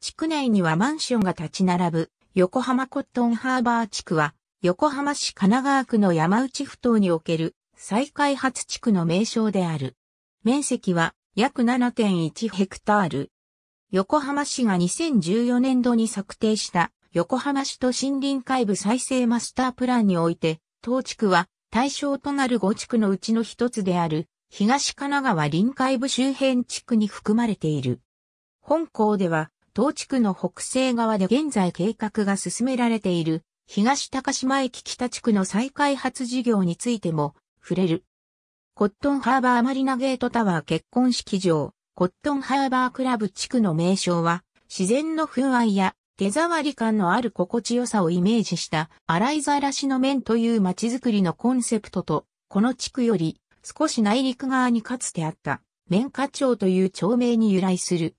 地区内にはマンションが立ち並ぶ、横浜コットンハーバー地区は、横浜市神奈川区の山内ふ頭における再開発地区の名称である。面積は約7.1ヘクタール。横浜市が2014年度に策定した横浜市と森林海部再生マスタープランにおいて、当地区は対象となる5地区のうちの一つである東神奈川臨海部周辺地区に含まれている。本校では東地区の北西側で現在計画が進められている東高島駅北地区の再開発事業についても触れる。コットンハーバーマリナゲートタワー結婚式場、コットンハーバークラブ地区の名称は自然の風合いや手触り感のある心地よさをイメージした洗いざらしの面という街づくりのコンセプトと、この地区より少し内陸側にかつてあった、綿花町という町名に由来する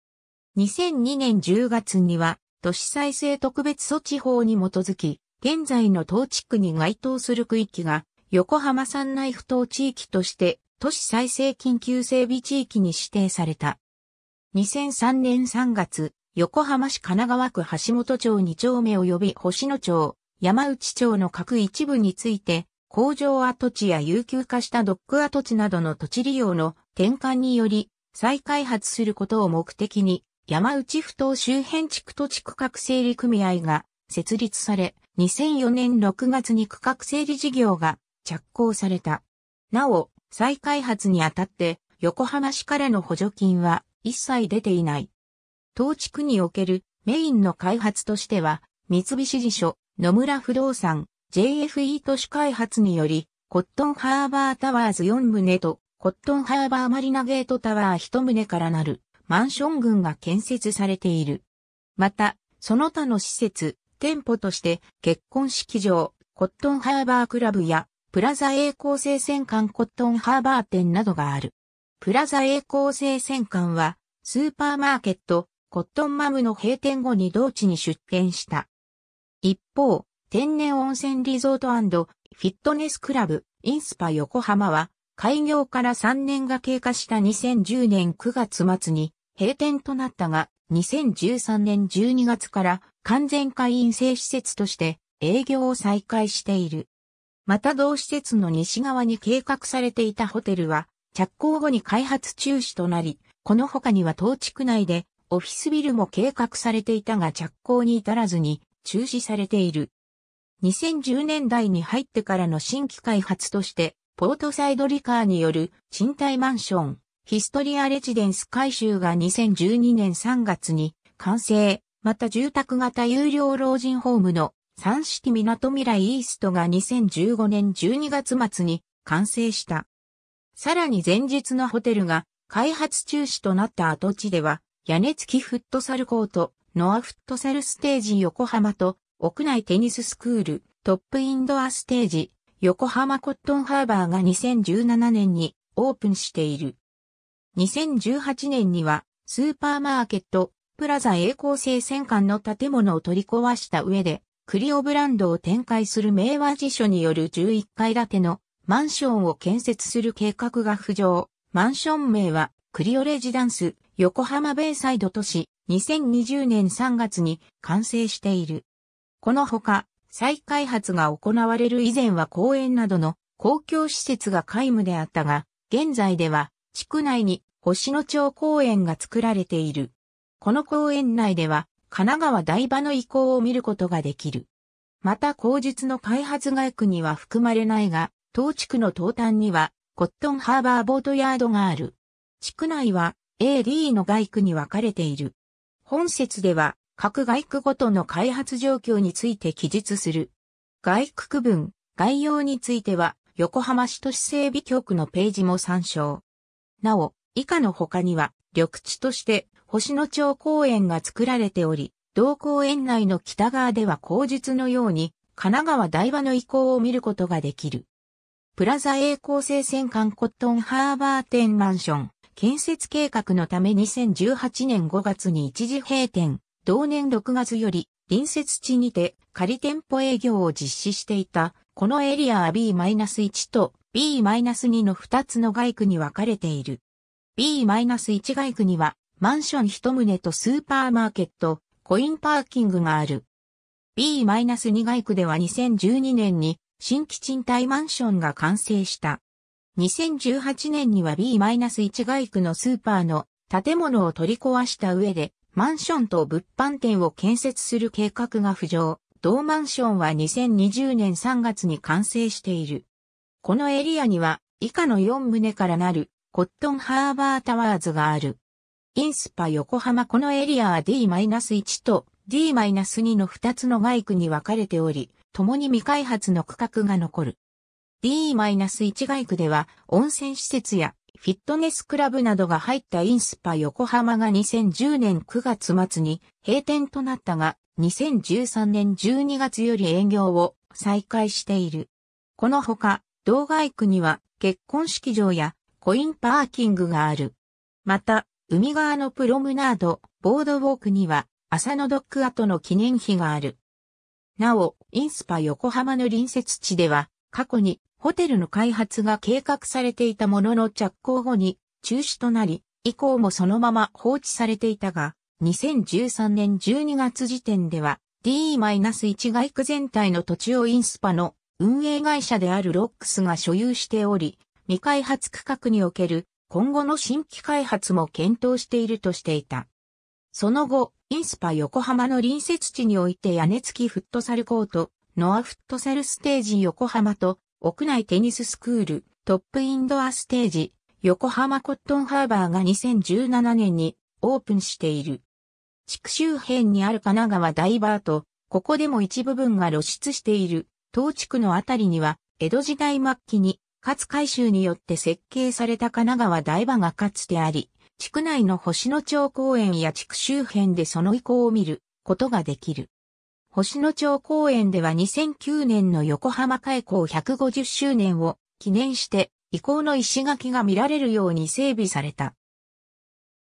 2002年10月には、都市再生特別措置法に基づき、現在の当地区に該当する区域が、横浜山内不当地域として、都市再生緊急整備地域に指定された。2003年3月、横浜市神奈川区橋本町2丁目及び星野町、山内町の各一部について、工場跡地や有給化したドック跡地などの土地利用の転換により、再開発することを目的に、山内不頭周辺地区と地区画整理組合が設立され、2004年6月に区画整理事業が着工された。なお、再開発にあたって横浜市からの補助金は一切出ていない。当地区におけるメインの開発としては、三菱地所、野村不動産、JFE 都市開発により、コットンハーバータワーズ4棟と、コットンハーバーマリナゲートタワー1棟からなる。マンション群が建設されている。また、その他の施設、店舗として結婚式場、コットンハーバークラブやプラザ栄光生鮮館コットンハーバー店などがある。プラザ栄光生鮮館はスーパーマーケット、コットンマムの閉店後に同地に出店した。一方、天然温泉リゾートフィットネスクラブ、インスパ横浜は開業から3年が経過した2010年9月末に閉店となったが、2013年12月から完全会員制施設として営業を再開している。また同施設の西側に計画されていたホテルは、着工後に開発中止となり、この他には当地区内でオフィスビルも計画されていたが着工に至らずに中止されている。2010年代に入ってからの新規開発として、ポートサイドリカーによる賃貸マンション、ヒストリアレジデンス改修が2012年3月に完成、また住宅型有料老人ホームのサンシティ港未来イーストが2015年12月末に完成した。さらに前日のホテルが開発中止となった跡地では、屋根付きフットサルコート、ノアフットサルステージ横浜と、屋内テニススクール、トップインドアステージ、横浜コットンハーバーが2017年にオープンしている。2018年にはスーパーマーケット、プラザ栄光生鮮館の建物を取り壊した上で、クリオブランドを展開する明和辞書による11階建てのマンションを建設する計画が浮上。マンション名はクリオレジダンス横浜ベイサイド都市2020年3月に完成している。このほか再開発が行われる以前は公園などの公共施設が皆無であったが、現在では地区内に星野町公園が作られている。この公園内では神奈川台場の遺構を見ることができる。また工述の開発外区には含まれないが、当地区の東端にはコットンハーバーボートヤードがある。地区内は AD の外区に分かれている。本説では各外区ごとの開発状況について記述する。外区区分、概要については横浜市都市整備局のページも参照。なお、以下の他には、緑地として星野町公園が作られており、同公園内の北側では口述のように、神奈川台場の遺構を見ることができる。プラザ栄光生戦館コットンハーバー店マンション、建設計画のため2018年5月に一時閉店、同年6月より隣接地にて仮店舗営業を実施していた、このエリア B-1 と B-2 の2つの外区に分かれている。B-1 外区には、マンション1棟とスーパーマーケット、コインパーキングがある。B-2 外区では2012年に新規賃貸マンションが完成した。2018年には B-1 外区のスーパーの建物を取り壊した上で、マンションと物販店を建設する計画が浮上。同マンションは2020年3月に完成している。このエリアには以下の4棟からなるコットンハーバータワーズがある。インスパ横浜このエリアは D-1 と D-2 の2つの外区に分かれており、共に未開発の区画が残る。D-1 外区では温泉施設やフィットネスクラブなどが入ったインスパ横浜が2010年9月末に閉店となったが、2013年12月より営業を再開している。このほか、道外区には結婚式場やコインパーキングがある。また、海側のプロムナード、ボードウォークには浅野ドック跡の記念碑がある。なお、インスパ横浜の隣接地では、過去にホテルの開発が計画されていたものの着工後に中止となり、以降もそのまま放置されていたが、2013年12月時点では D-1 街区全体の土地をインスパの運営会社であるロックスが所有しており、未開発区画における今後の新規開発も検討しているとしていた。その後、インスパ横浜の隣接地において屋根付きフットサルコート、ノアフットサルステージ横浜と屋内テニススクール、トップインドアステージ、横浜コットンハーバーが2017年にオープンしている。地区周辺にある神奈川ダイバーと、ここでも一部分が露出している東地区のあたりには、江戸時代末期に、勝海舟によって設計された神奈川台場がかつてあり、地区内の星野町公園や地区周辺でその遺構を見ることができる。星野町公園では2009年の横浜開港150周年を記念して遺構の石垣が見られるように整備された。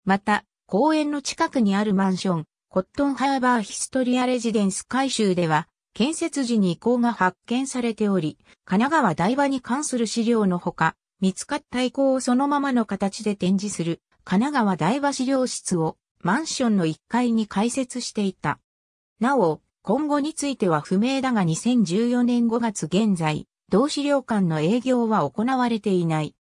また、公園の近くにあるマンション、コットンハーバーヒストリアレジデンス改修では、建設時に遺構が発見されており、神奈川台場に関する資料のほか、見つかった遺構をそのままの形で展示する神奈川台場資料室をマンションの1階に開設していた。なお、今後については不明だが2014年5月現在、同資料館の営業は行われていない。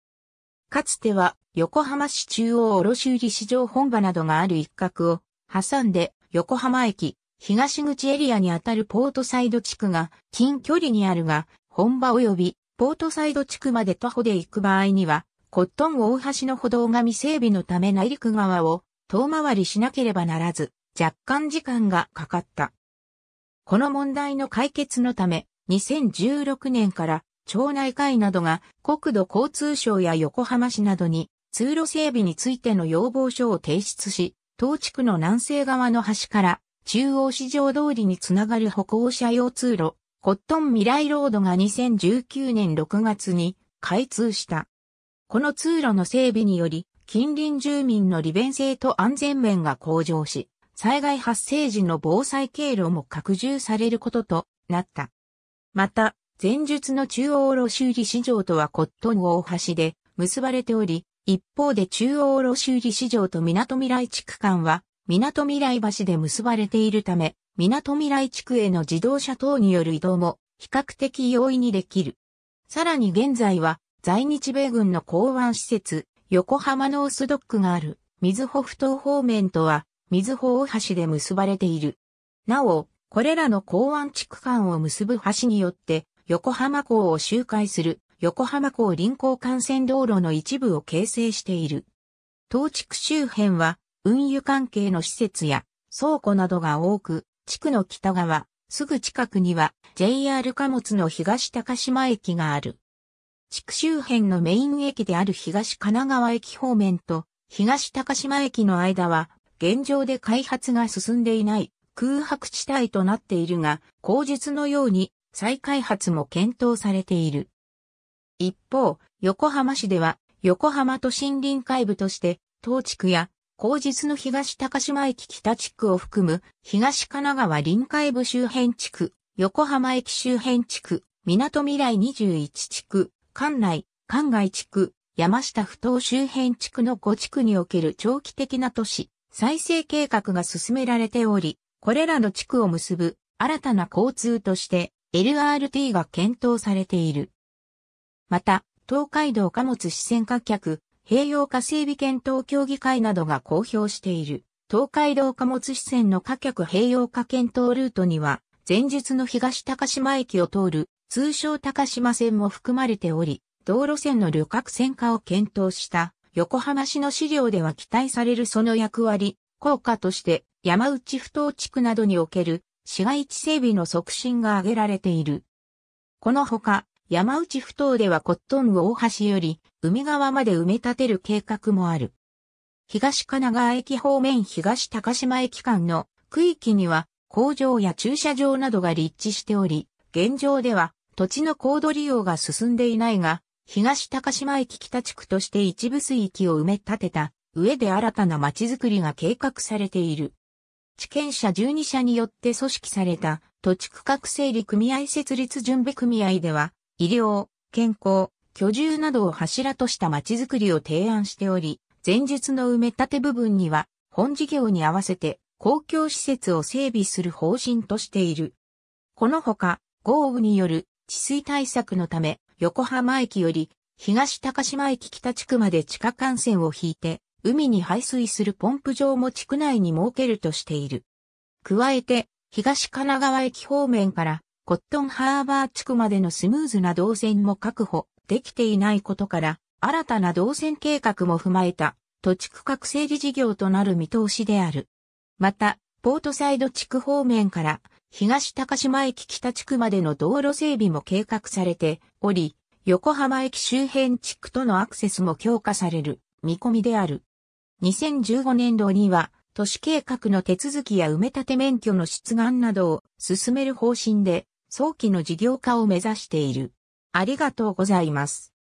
かつては横浜市中央卸売市場本場などがある一角を挟んで横浜駅、東口エリアにあたるポートサイド地区が近距離にあるが、本場及びポートサイド地区まで徒歩で行く場合には、コットン大橋の歩道が未整備のため内陸側を遠回りしなければならず、若干時間がかかった。この問題の解決のため、2016年から町内会などが国土交通省や横浜市などに通路整備についての要望書を提出し、当地区の南西側の端から中央市場通りにつながる歩行者用通路、コットン未来ロードが2019年6月に開通した。この通路の整備により、近隣住民の利便性と安全面が向上し、災害発生時の防災経路も拡充されることとなった。また、前述の中央路修理市場とはコットン大橋で結ばれており、一方で中央路修理市場と港未来地区間は港未来橋で結ばれているため、港未来地区への自動車等による移動も比較的容易にできる。さらに現在は在日米軍の港湾施設、横浜ノースドックがある、水穂不頭方面とは、水穂大橋で結ばれている。なお、これらの港湾地区間を結ぶ橋によって、横浜港を周回する横浜港臨港幹線道路の一部を形成している。当地区周辺は運輸関係の施設や倉庫などが多く、地区の北側、すぐ近くには JR 貨物の東高島駅がある。地区周辺のメイン駅である東神奈川駅方面と東高島駅の間は現状で開発が進んでいない空白地帯となっているが、後述のように再開発も検討されている。一方、横浜市では横浜都心臨海部として、当地区や後日の東高島駅北地区を含む、東神奈川臨海部周辺地区、横浜駅周辺地区、港未来21地区、館内、館外地区、山下不当周辺地区の5地区における長期的な都市、再生計画が進められており、これらの地区を結ぶ新たな交通として LRT が検討されている。また、東海道貨物支線各客併用化整備検討協議会などが公表している、東海道貨物支線の貨客併用化検討ルートには、前述の東高島駅を通る通称高島線も含まれており、道路線の旅客線化を検討した横浜市の資料では期待されるその役割、効果として山内不当地区などにおける市街地整備の促進が挙げられている。このほか、山内不頭ではコットンを大橋より海側まで埋め立てる計画もある。東神奈川駅方面東高島駅間の区域には工場や駐車場などが立地しており、現状では土地の高度利用が進んでいないが、東高島駅北地区として一部水域を埋め立てた上で新たな街づくりが計画されている。地権者12社によって組織された土地区画整理組合設立準備組合では、医療、健康、居住などを柱とした街づくりを提案しており、前述の埋め立て部分には、本事業に合わせて公共施設を整備する方針としている。このほか、豪雨による治水対策のため、横浜駅より東高島駅北地区まで地下幹線を引いて、海に排水するポンプ場も地区内に設けるとしている。加えて、東神奈川駅方面からコットンハーバー地区までのスムーズな動線も確保できていないことから、新たな動線計画も踏まえた土地区画整理事業となる見通しである。また、ポートサイド地区方面から東高島駅北地区までの道路整備も計画されており、横浜駅周辺地区とのアクセスも強化される見込みである。2015年度には都市計画の手続きや埋め立て免許の出願などを進める方針で、早期の事業化を目指している。ありがとうございます。